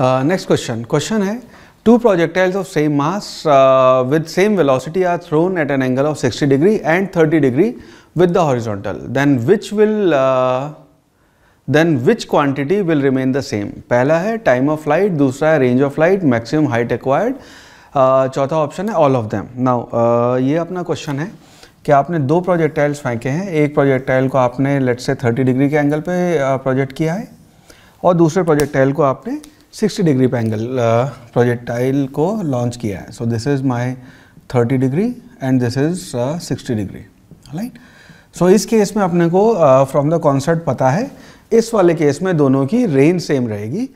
next question question है two projectiles of same mass with same velocity are thrown at an angle of 60 degree and 30 degree with the horizontal then which will then which quantity will remain the same पहला है time of flight दूसरा है range of flight maximum height acquired चौथा option है all of them now ये अपना question है कि आपने दो प्रोजेक्टाइल्स फेंके हैं एक प्रोजेक्टाइल को आपने लेट से थर्टी डिग्री के एंगल पर प्रोजेक्ट किया है और दूसरे प्रोजेक्टाइल को आपने 60 डिग्री पे एंगल प्रोजेक्टाइल uh, को लॉन्च किया है so this is my 30 degree and this is 60 degree right so इस केस में अपने को फ्रॉम द कॉन्सर्ट पता है इस वाले केस में दोनों की रेंज सेम रहेगी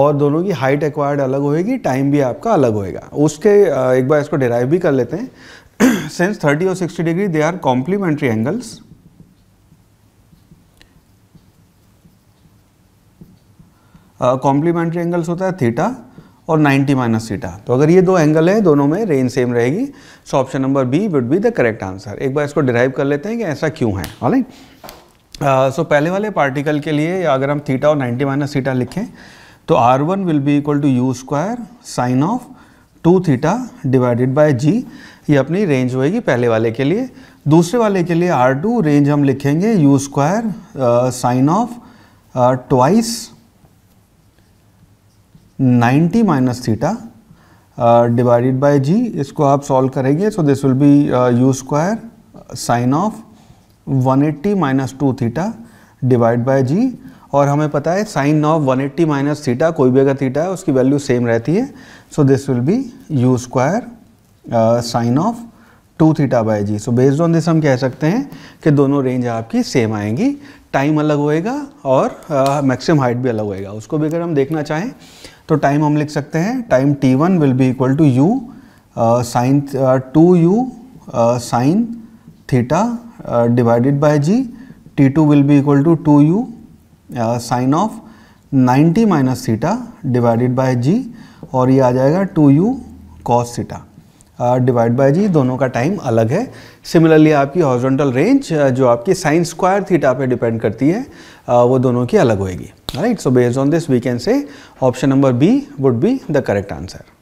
और दोनों की हाइट एक्वायर्ड अलग होएगी टाइम भी आपका अलग होएगा उसके uh, एक बार इसको डिराइव भी कर लेते हैं सिंस 30 और 60 degree they are complementary angles complementary angles होता है थीटा और 90 माइनस थीटा तो अगर ये दो एंगल हैं दोनों में रेंज सेम रहेगी so option number B would be the correct answer एक बार इसको डिराइव कर लेते हैं कि ऐसा क्यों है सो uh, so, पहले वाले पार्टिकल के लिए अगर हम थीटा और 90 माइनस थीटा लिखें तो R one will be equal to u square sine of two theta divided by g ये अपनी रेंज होएगी पहले वाले के लिए दूसरे वाले के लिए आर टू रेंज हम लिखेंगे u square sine of twice 90 minus theta divided by g इसको आप सॉल्व करेंगे so this will be u square sine of 180 eighty minus two theta divide by g और हमें पता है sine of 180 eighty minus theta कोई भी अगर थीटा है उसकी वैल्यू सेम रहती है so this will be u square sine of two theta by g so based on this हम कह सकते हैं कि दोनों रेंज आपकी सेम आएंगी टाइम अलग होएगा और मैक्सिमम uh, हाइट भी अलग होएगा उसको भी अगर हम देखना चाहें तो टाइम हम लिख सकते हैं time T one will be equal to u sine two u sine theta divided by g T two will be equal to two u sine of 90 minus theta divided by g और ये आ जाएगा two u cos theta divide by g दोनों का time अलग है similarly आपकी horizontal range जो आपकी साइन स्क्वायर थीटा पे डिपेंड करती है वो दोनों की अलग होएगी right so based on this we can say option number B would be the correct answer